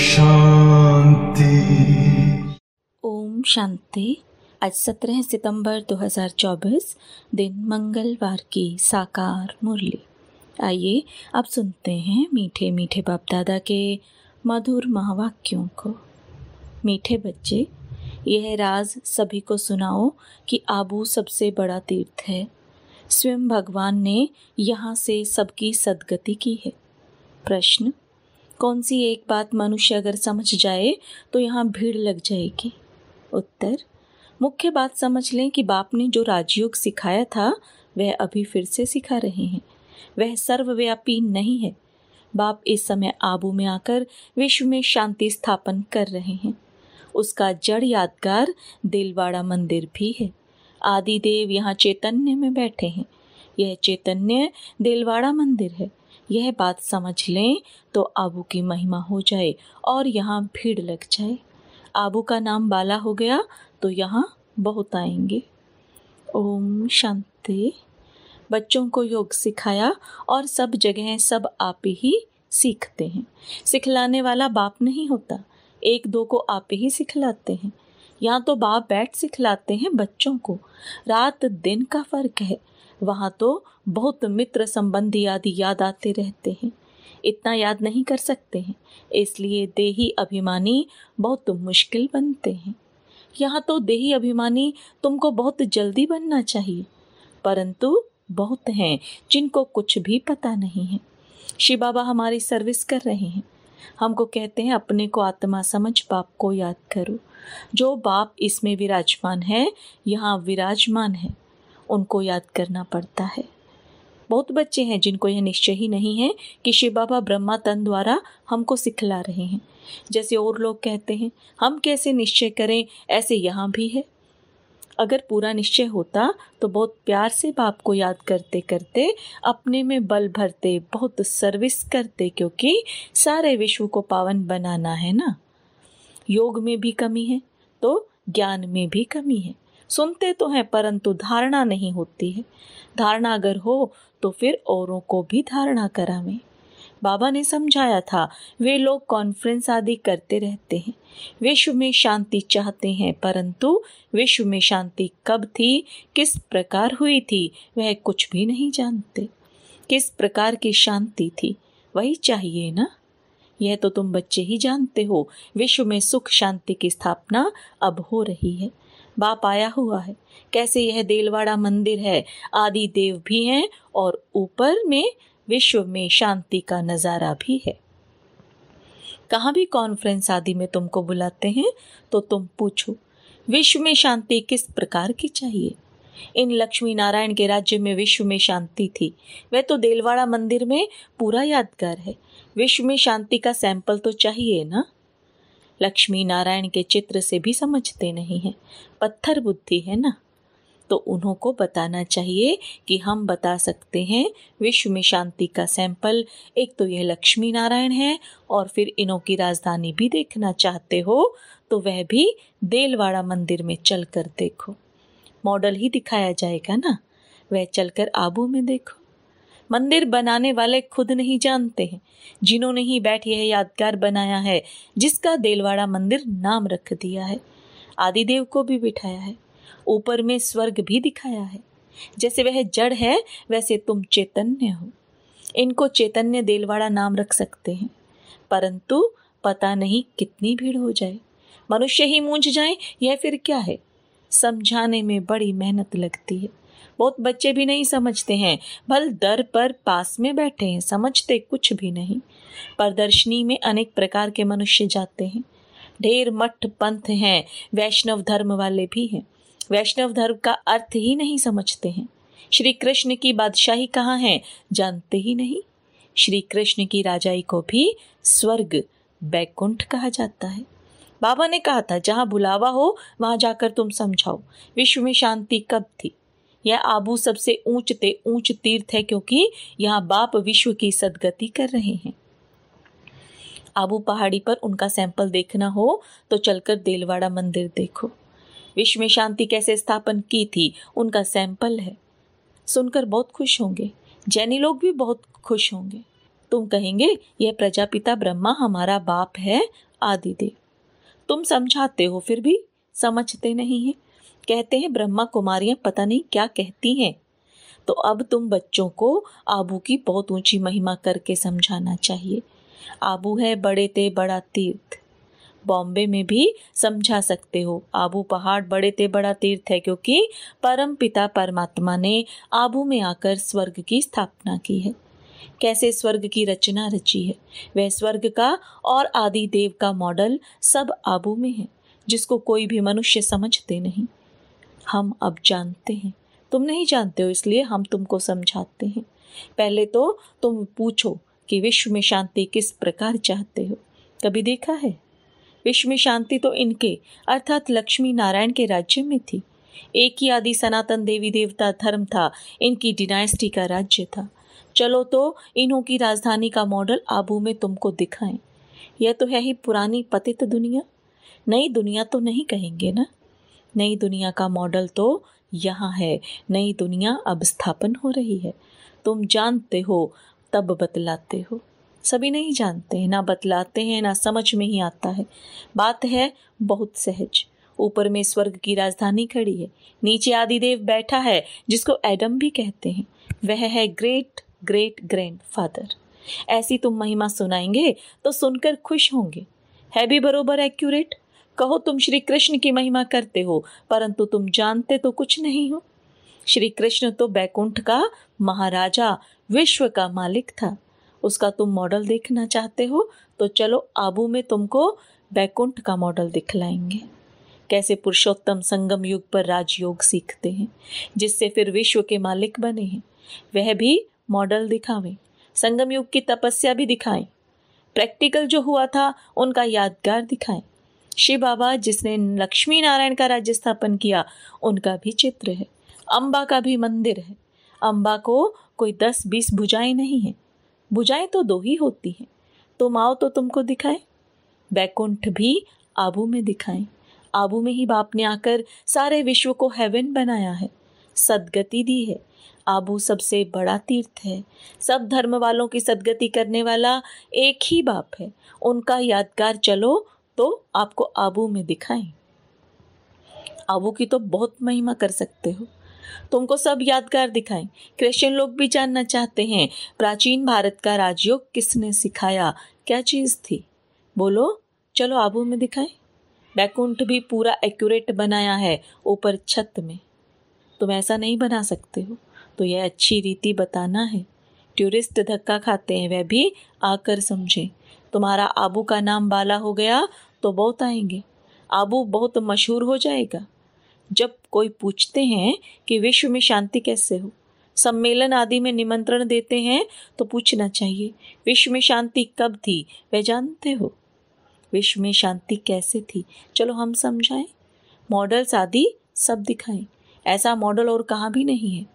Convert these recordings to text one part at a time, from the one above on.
शांति ओम शांति आज सत्रह सितंबर 2024 दिन मंगलवार की साकार मुरली आइए अब सुनते हैं मीठे मीठे बाप दादा के मधुर महावाक्यों को मीठे बच्चे यह राज सभी को सुनाओ कि आबू सबसे बड़ा तीर्थ है स्वयं भगवान ने यहाँ से सबकी सदगति की है प्रश्न कौन सी एक बात मनुष्य अगर समझ जाए तो यहाँ भीड़ लग जाएगी उत्तर मुख्य बात समझ लें कि बाप ने जो राजयोग सिखाया था वह अभी फिर से सिखा रहे हैं वह सर्वव्यापी नहीं है बाप इस समय आबू में आकर विश्व में शांति स्थापन कर रहे हैं उसका जड़ यादगार दिलवाड़ा मंदिर भी है आदि देव यहाँ चैतन्य में बैठे हैं यह चैतन्य दिलवाड़ा मंदिर है यह बात समझ लें तो आबू की महिमा हो जाए और यहाँ भीड़ लग जाए आबू का नाम बाला हो गया तो यहाँ बहुत आएंगे ओम शांति बच्चों को योग सिखाया और सब जगह सब आप ही सीखते हैं सिखलाने वाला बाप नहीं होता एक दो को आप ही सिखलाते हैं यहाँ तो बाप बैठ से खिलाते हैं बच्चों को रात दिन का फर्क है वहाँ तो बहुत मित्र संबंधी आदि याद आते रहते हैं इतना याद नहीं कर सकते हैं इसलिए देही अभिमानी बहुत मुश्किल बनते हैं यहाँ तो देही अभिमानी तुमको बहुत जल्दी बनना चाहिए परंतु बहुत हैं जिनको कुछ भी पता नहीं है शिव बाबा हमारी सर्विस कर रहे हैं हमको कहते हैं अपने को आत्मा समझ बाप को याद करो जो बाप इसमें विराजमान है यहाँ विराजमान है उनको याद करना पड़ता है बहुत बच्चे हैं जिनको यह निश्चय ही नहीं है कि शिव बाबा ब्रह्मा तन द्वारा हमको सिखला रहे हैं जैसे और लोग कहते हैं हम कैसे निश्चय करें ऐसे यहाँ भी है अगर पूरा निश्चय होता तो बहुत प्यार से बाप को याद करते करते अपने में बल भरते बहुत सर्विस करते क्योंकि सारे विश्व को पावन बनाना है ना योग में भी कमी है तो ज्ञान में भी कमी है सुनते तो हैं परंतु धारणा नहीं होती है धारणा अगर हो तो फिर औरों को भी धारणा करा में बाबा ने समझाया था वे लोग कॉन्फ्रेंस आदि करते रहते हैं विश्व में शांति चाहते हैं परंतु विश्व में शांति कब थी किस प्रकार हुई थी वह कुछ भी नहीं जानते किस प्रकार की शांति थी वही चाहिए ना यह तो तुम बच्चे ही जानते हो विश्व में सुख शांति की स्थापना अब हो रही है बाप आया हुआ है कैसे यह देलवाड़ा मंदिर है आदि देव भी हैं और ऊपर में विश्व में शांति का नज़ारा भी है कहाँ भी कॉन्फ्रेंस आदि में तुमको बुलाते हैं तो तुम पूछो विश्व में शांति किस प्रकार की चाहिए इन लक्ष्मी नारायण के राज्य में विश्व में शांति थी वह तो देलवाड़ा मंदिर में पूरा यादगार है विश्व में शांति का सैंपल तो चाहिए ना लक्ष्मी नारायण के चित्र से भी समझते नहीं हैं पत्थर बुद्धि है ना तो उन्हों को बताना चाहिए कि हम बता सकते हैं विश्व में शांति का सैंपल एक तो यह लक्ष्मी नारायण है और फिर इन्हों की राजधानी भी देखना चाहते हो तो वह भी देलवाड़ा मंदिर में चल कर देखो मॉडल ही दिखाया जाएगा ना वह चलकर आबू में देखो मंदिर बनाने वाले खुद नहीं जानते हैं जिन्होंने ही बैठ यह यादगार बनाया है जिसका देलवाड़ा मंदिर नाम रख दिया है आदिदेव को भी बिठाया है ऊपर में स्वर्ग भी दिखाया है जैसे वह जड़ है वैसे तुम चैतन्य हो इनको चैतन्य देलवाड़ा नाम रख सकते हैं परंतु पता नहीं कितनी भीड़ हो जाए मनुष्य ही मूंझ जाए यह फिर क्या है समझाने में बड़ी मेहनत लगती है बहुत बच्चे भी नहीं समझते हैं भल दर पर पास में बैठे हैं समझते कुछ भी नहीं प्रदर्शनी में अनेक प्रकार के मनुष्य जाते हैं ढेर मठ पंथ हैं वैष्णव धर्म वाले भी हैं वैष्णव धर्म का अर्थ ही नहीं समझते हैं श्री कृष्ण की बादशाही कहाँ है जानते ही नहीं श्री कृष्ण की राजाई को भी स्वर्ग बैकुंठ कहा जाता है बाबा ने कहा था जहाँ बुलावा हो वहाँ जाकर तुम समझाओ विश्व में शांति कब थी यह आबू सबसे ऊंचते ऊंच तीर्थ है क्योंकि यहाँ बाप विश्व की सदगति कर रहे हैं आबू पहाड़ी पर उनका सैंपल देखना हो तो चलकर देलवाड़ा मंदिर देखो विश्व में शांति कैसे स्थापन की थी उनका सैंपल है सुनकर बहुत खुश होंगे जैनी लोग भी बहुत खुश होंगे तुम कहेंगे यह प्रजापिता ब्रह्मा हमारा बाप है आदि देव तुम समझाते हो फिर भी समझते नहीं है कहते हैं ब्रह्मा कुमारियां पता नहीं क्या कहती हैं तो अब तुम बच्चों को आबू की बहुत ऊंची महिमा करके समझाना चाहिए आबू है बड़े ते बड़ा तीर्थ बॉम्बे में भी समझा सकते हो आबू पहाड़ बड़े ते बड़ा तीर्थ है क्योंकि परम पिता परमात्मा ने आबू में आकर स्वर्ग की स्थापना की है कैसे स्वर्ग की रचना रची है वह स्वर्ग का और आदि देव का मॉडल सब आबू में है जिसको कोई भी मनुष्य समझते नहीं हम अब जानते हैं तुम नहीं जानते हो इसलिए हम तुमको समझाते हैं पहले तो तुम पूछो कि विश्व में शांति किस प्रकार चाहते हो कभी देखा है विश्व में शांति तो इनके अर्थात लक्ष्मी नारायण के राज्य में थी एक ही आदि सनातन देवी देवता धर्म था इनकी डिनाइस्टी का राज्य था चलो तो इन्हों की राजधानी का मॉडल आबू में तुमको दिखाएं यह तो है ही पुरानी पतित दुनिया नई दुनिया तो नहीं कहेंगे ना नई दुनिया का मॉडल तो यहाँ है नई दुनिया अब स्थापन हो रही है तुम जानते हो तब बतलाते हो सभी नहीं जानते हैं ना बतलाते हैं ना समझ में ही आता है बात है बहुत सहज ऊपर में स्वर्ग की राजधानी खड़ी है नीचे आदिदेव बैठा है जिसको एडम भी कहते हैं वह है ग्रेट ग्रेट ग्रैंड फादर ऐसी तुम महिमा सुनाएंगे तो सुनकर खुश होंगे है भी बरोबर एक्यूरेट कहो तुम श्री कृष्ण की महिमा करते हो परंतु तुम जानते तो कुछ नहीं हो श्री कृष्ण तो बैकुंठ का महाराजा विश्व का मालिक था उसका तुम मॉडल देखना चाहते हो तो चलो आबू में तुमको बैकुंठ का मॉडल दिखलाएंगे कैसे पुरुषोत्तम संगम युग पर राजयोग सीखते हैं जिससे फिर विश्व के मालिक बने हैं वह भी मॉडल दिखावें संगम युग की तपस्या भी दिखाएं प्रैक्टिकल जो हुआ था उनका यादगार दिखाएं शिव बाबा जिसने लक्ष्मी नारायण का राज्य स्थापन किया उनका भी चित्र है अम्बा का भी मंदिर है अम्बा को कोई दस बीस भुजाएं नहीं है बुझाएं तो दो ही होती हैं तुम आओ तो तुमको दिखाए बैकुंठ भी आबू में दिखाएं आबू में ही बाप ने आकर सारे विश्व को हेवन बनाया है सदगति दी है आबू सबसे बड़ा तीर्थ है सब धर्म वालों की सदगति करने वाला एक ही बाप है उनका यादगार चलो तो आपको आबू में दिखाएं आबू की तो बहुत महिमा कर सकते हो तुमको सब यादगार दिखाएं क्रिश्चियन लोग भी जानना चाहते हैं प्राचीन भारत का राजयोग किसने सिखाया क्या चीज़ थी बोलो चलो आबू में दिखाएं बैकुंठ भी पूरा एक्यूरेट बनाया है ऊपर छत में तुम ऐसा नहीं बना सकते हो तो यह अच्छी रीति बताना है टूरिस्ट धक्का खाते हैं वह भी आकर समझे तुम्हारा आबू का नाम बाला हो गया तो बहुत आएंगे आबू बहुत मशहूर हो जाएगा जब कोई पूछते हैं कि विश्व में शांति कैसे हो सम्मेलन आदि में निमंत्रण देते हैं तो पूछना चाहिए विश्व में शांति कब थी वह जानते हो विश्व में शांति कैसे थी चलो हम समझाएं मॉडल्स आदि सब दिखाएं ऐसा मॉडल और कहाँ भी नहीं है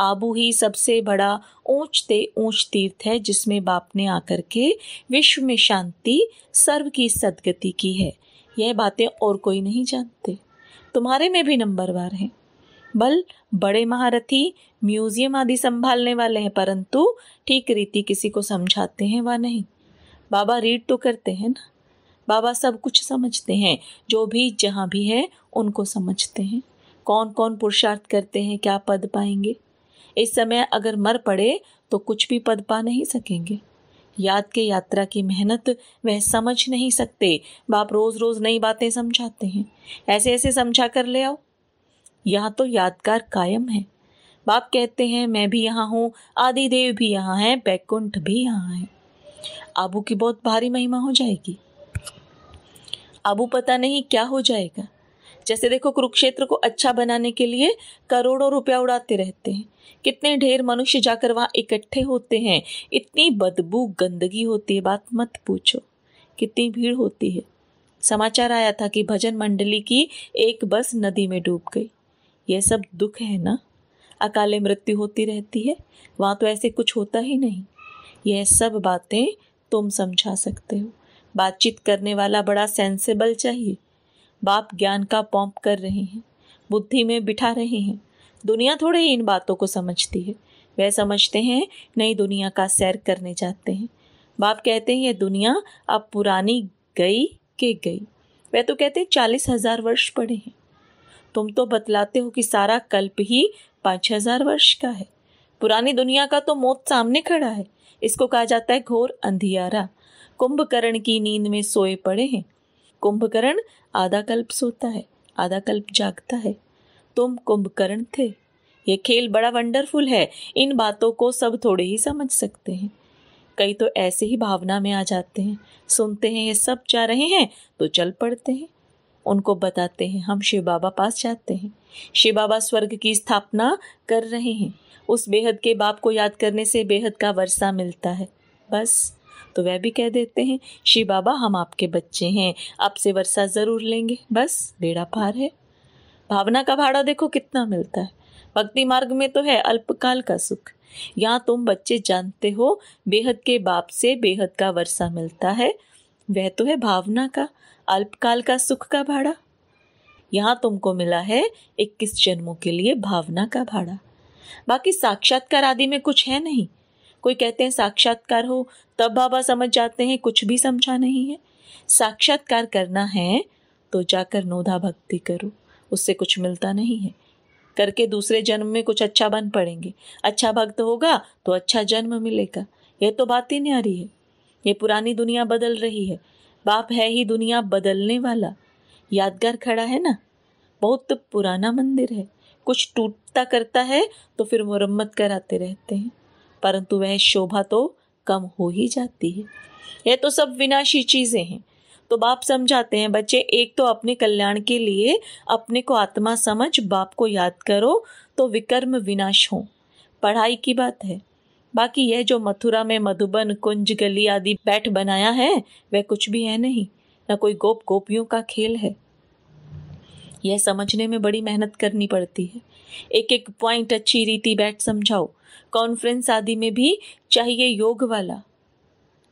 आबू ही सबसे बड़ा ऊंचते ऊंच तीर्थ है जिसमें बाप ने आकर के विश्व में शांति सर्व की सदगति की है यह बातें और कोई नहीं जानते तुम्हारे में भी नंबरवार हैं बल बड़े महारथी म्यूजियम आदि संभालने वाले हैं परंतु ठीक रीति किसी को समझाते हैं वह नहीं बाबा रीड तो करते हैं ना बाबा सब कुछ समझते हैं जो भी जहाँ भी है उनको समझते हैं कौन कौन पुरुषार्थ करते हैं क्या पद पाएंगे इस समय अगर मर पड़े तो कुछ भी पद पा नहीं सकेंगे याद के यात्रा की मेहनत वह समझ नहीं सकते बाप रोज रोज नई बातें समझाते हैं ऐसे ऐसे समझा कर ले आओ यहाँ तो यादगार कायम है बाप कहते हैं मैं भी यहाँ हूँ आदि देव भी यहाँ हैं बैकुंठ भी यहाँ है आबू की बहुत भारी महिमा हो जाएगी आबू पता नहीं क्या हो जाएगा जैसे देखो कुरुक्षेत्र को अच्छा बनाने के लिए करोड़ों रुपया उड़ाते रहते हैं कितने ढेर मनुष्य जाकर वहाँ इकट्ठे होते हैं इतनी बदबू गंदगी होती है बात मत पूछो कितनी भीड़ होती है समाचार आया था कि भजन मंडली की एक बस नदी में डूब गई यह सब दुख है ना अकाले मृत्यु होती रहती है वहाँ तो ऐसे कुछ होता ही नहीं यह सब बातें तुम समझा सकते हो बातचीत करने वाला बड़ा सेंसेबल चाहिए बाप ज्ञान का पंप कर रहे हैं बुद्धि में बिठा रहे हैं दुनिया थोड़े ही इन बातों को समझती है वह समझते हैं नई दुनिया का सैर करने जाते हैं बाप कहते हैं ये दुनिया अब पुरानी गई के गई वह तो कहते हैं चालीस हजार वर्ष पड़े हैं तुम तो बतलाते हो कि सारा कल्प ही पाँच हजार वर्ष का है पुरानी दुनिया का तो मौत सामने खड़ा है इसको कहा जाता है घोर अंधियारा कुंभकर्ण की नींद में सोए पड़े हैं कुंभकर्ण आधा कल्प सोता है आधा कल्प जागता है तुम कुंभकर्ण थे ये खेल बड़ा वंडरफुल है इन बातों को सब थोड़े ही समझ सकते हैं कई तो ऐसे ही भावना में आ जाते हैं सुनते हैं ये सब जा रहे हैं तो चल पड़ते हैं उनको बताते हैं हम शिव बाबा पास जाते हैं शिव बाबा स्वर्ग की स्थापना कर रहे हैं उस बेहद के बाप को याद करने से बेहद का वर्षा मिलता है बस तो वह भी कह देते हैं श्री बाबा हम आपके बच्चे हैं आपसे वर्षा ज़रूर लेंगे बस बेड़ा पार है भावना का भाड़ा देखो कितना मिलता है भक्ति मार्ग में तो है अल्पकाल का सुख यहाँ तुम बच्चे जानते हो बेहद के बाप से बेहद का वर्षा मिलता है वह तो है भावना का अल्पकाल का सुख का भाड़ा यहाँ तुमको मिला है इक्कीस जन्मों के लिए भावना का भाड़ा बाकी साक्षात्कार आदि में कुछ है नहीं कोई कहते हैं साक्षात्कार हो तब बाबा समझ जाते हैं कुछ भी समझा नहीं है साक्षात्कार करना है तो जाकर नोधा भक्ति करो उससे कुछ मिलता नहीं है करके दूसरे जन्म में कुछ अच्छा बन पड़ेंगे अच्छा भक्त होगा तो अच्छा जन्म मिलेगा यह तो बात ही रही है ये पुरानी दुनिया बदल रही है बाप है ही दुनिया बदलने वाला यादगार खड़ा है ना बहुत पुराना मंदिर है कुछ टूटता करता है तो फिर मुरम्मत कराते रहते हैं परंतु वह शोभा तो कम हो ही जाती है यह तो सब विनाशी चीज़ें हैं तो बाप समझाते हैं बच्चे एक तो अपने कल्याण के लिए अपने को आत्मा समझ बाप को याद करो तो विकर्म विनाश हो पढ़ाई की बात है बाकी यह जो मथुरा में मधुबन कुंज गली आदि बैठ बनाया है वह कुछ भी है नहीं न कोई गोप गोपियों का खेल है यह समझने में बड़ी मेहनत करनी पड़ती है एक एक पॉइंट अच्छी रीति बैठ समझाओ कॉन्फ्रेंस आदि में भी चाहिए योग वाला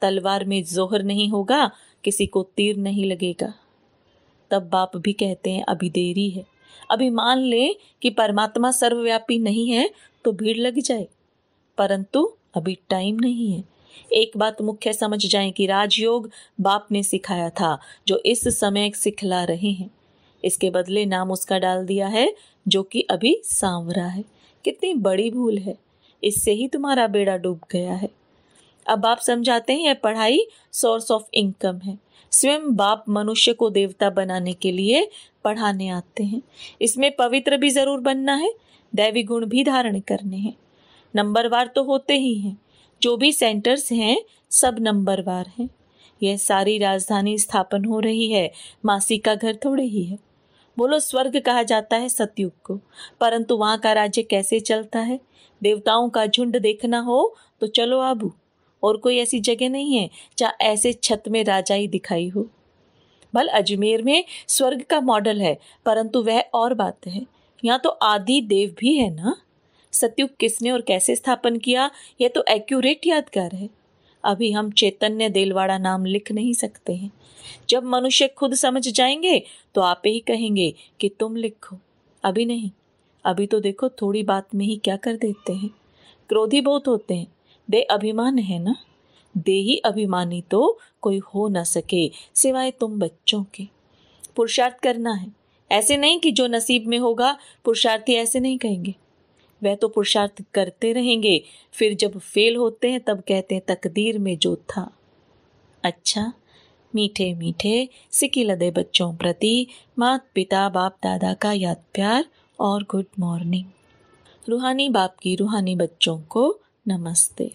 तलवार में जोहर नहीं होगा किसी को तीर नहीं लगेगा तब बाप भी कहते हैं अभी देरी है अभी मान ले कि परमात्मा सर्वव्यापी नहीं है तो भीड़ लग जाए परंतु अभी टाइम नहीं है एक बात मुख्य समझ जाए कि राजयोग बाप ने सिखाया था जो इस समय सिखला रहे हैं इसके बदले नाम उसका डाल दिया है जो कि अभी सांवरा है कितनी बड़ी भूल है इससे ही तुम्हारा बेड़ा डूब गया है अब बाप समझाते हैं यह पढ़ाई सोर्स ऑफ इनकम है स्वयं बाप मनुष्य को देवता बनाने के लिए पढ़ाने आते हैं इसमें पवित्र भी जरूर बनना है दैवी गुण भी धारण करने हैं नंबरवार तो होते ही हैं जो भी सेंटर्स हैं सब नंबरवार हैं यह सारी राजधानी स्थापन हो रही है मासी का घर थोड़े ही है बोलो स्वर्ग कहा जाता है सतयुग को परंतु वहाँ का राज्य कैसे चलता है देवताओं का झुंड देखना हो तो चलो आबू और कोई ऐसी जगह नहीं है जहाँ ऐसे छत में राजा ही दिखाई हो भल अजमेर में स्वर्ग का मॉडल है परंतु वह और बात है यहाँ तो आदि देव भी है ना सतयुग किसने और कैसे स्थापन किया यह तो एक्यूरेट यादगार है अभी हम चैतन्य देलवाड़ा नाम लिख नहीं सकते हैं जब मनुष्य खुद समझ जाएंगे तो आप ही कहेंगे कि तुम लिखो अभी नहीं अभी तो देखो थोड़ी बात में ही क्या कर देते हैं क्रोधी बहुत होते हैं दे अभिमान है ना दे ही अभिमानी तो कोई हो ना सके सिवाय तुम बच्चों के पुरुषार्थ करना है ऐसे नहीं कि जो नसीब में होगा पुरुषार्थी ऐसे नहीं कहेंगे वह तो पुरुषार्थ करते रहेंगे फिर जब फेल होते हैं तब कहते हैं तकदीर में जो था अच्छा मीठे मीठे सिकी लदे बच्चों प्रति मात पिता बाप दादा का याद प्यार और गुड मॉर्निंग रूहानी बाप की रूहानी बच्चों को नमस्ते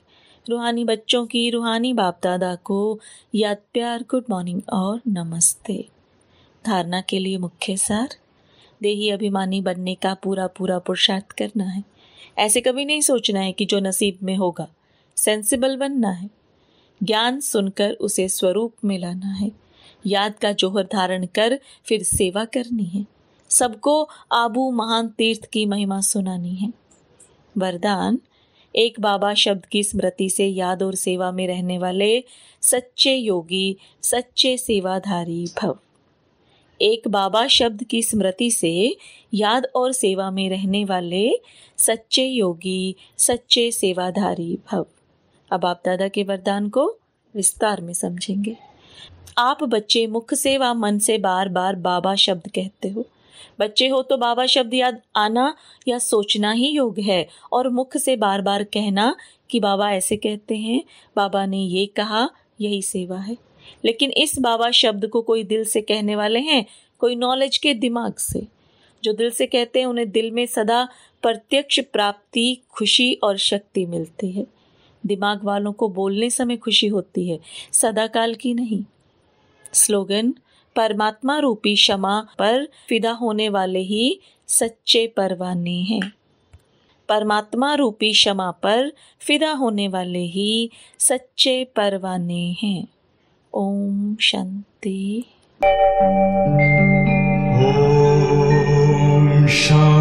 रूहानी बच्चों की रूहानी बाप दादा को याद प्यार गुड मॉर्निंग और नमस्ते धारणा के लिए मुख्य सार देही अभिमानी बनने का पूरा पूरा पुरुषार्थ करना है ऐसे कभी नहीं सोचना है कि जो नसीब में होगा सेंसिबल बनना है ज्ञान सुनकर उसे स्वरूप में लाना है याद का जोहर धारण कर फिर सेवा करनी है सबको आबू महान तीर्थ की महिमा सुनानी है वरदान एक बाबा शब्द की स्मृति से याद और सेवा में रहने वाले सच्चे योगी सच्चे सेवाधारी भव एक बाबा शब्द की स्मृति से याद और सेवा में रहने वाले सच्चे योगी सच्चे सेवाधारी भव अब आप दादा के वरदान को विस्तार में समझेंगे आप बच्चे मुख से व मन से बार बार बाबा शब्द कहते हो बच्चे हो तो बाबा शब्द याद आना या सोचना ही योग है और मुख से बार बार कहना कि बाबा ऐसे कहते हैं बाबा ने ये कहा यही सेवा है लेकिन इस बाबा शब्द को कोई दिल से कहने वाले हैं कोई नॉलेज के दिमाग से जो दिल से कहते हैं उन्हें दिल में सदा प्रत्यक्ष प्राप्ति खुशी और शक्ति मिलती है दिमाग वालों को बोलने समय खुशी होती है सदा काल की नहीं स्लोगन परमात्मा रूपी क्षमा पर फिदा होने वाले ही सच्चे परवाने हैं परमात्मा रूपी क्षमा पर फिदा होने वाले ही सच्चे परवाने हैं ओम शांति ओम शांति